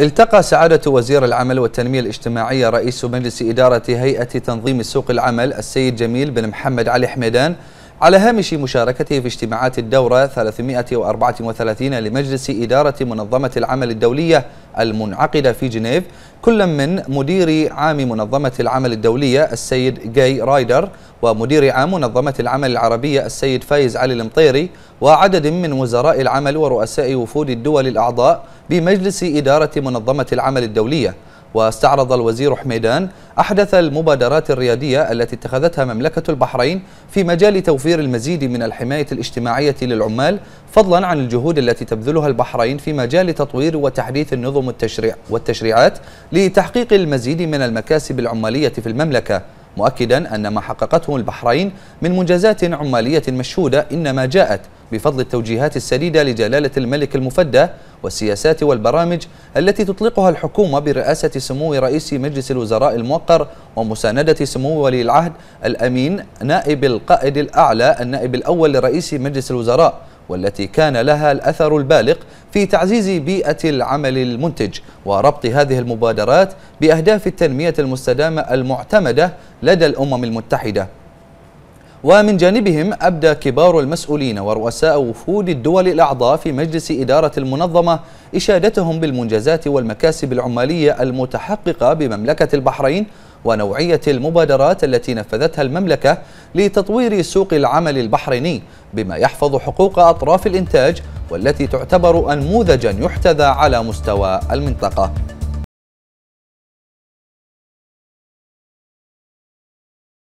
التقى سعادة وزير العمل والتنمية الاجتماعية رئيس مجلس إدارة هيئة تنظيم سوق العمل السيد جميل بن محمد علي حميدان على هامش مشاركته في اجتماعات الدورة 334 لمجلس إدارة منظمة العمل الدولية المنعقدة في جنيف كل من مدير عام منظمة العمل الدولية السيد جاي رايدر ومدير عام منظمة العمل العربية السيد فايز علي المطيري وعدد من وزراء العمل ورؤساء وفود الدول الأعضاء بمجلس إدارة منظمة العمل الدولية واستعرض الوزير حميدان أحدث المبادرات الريادية التي اتخذتها مملكة البحرين في مجال توفير المزيد من الحماية الاجتماعية للعمال فضلا عن الجهود التي تبذلها البحرين في مجال تطوير وتحديث النظم والتشريع والتشريعات لتحقيق المزيد من المكاسب العمالية في المملكة مؤكدا أن ما حققته البحرين من منجزات عمالية مشهودة إنما جاءت بفضل التوجيهات السديدة لجلالة الملك المفدى والسياسات والبرامج التي تطلقها الحكومة برئاسة سمو رئيس مجلس الوزراء الموقر ومساندة سمو ولي العهد الأمين نائب القائد الأعلى النائب الأول لرئيس مجلس الوزراء والتي كان لها الأثر البالغ في تعزيز بيئة العمل المنتج وربط هذه المبادرات بأهداف التنمية المستدامة المعتمدة لدى الأمم المتحدة ومن جانبهم أبدى كبار المسؤولين ورؤساء وفود الدول الأعضاء في مجلس إدارة المنظمة إشادتهم بالمنجزات والمكاسب العمالية المتحققة بمملكة البحرين ونوعية المبادرات التي نفذتها المملكة لتطوير سوق العمل البحريني بما يحفظ حقوق أطراف الإنتاج والتي تعتبر أنموذجا يحتذى على مستوى المنطقة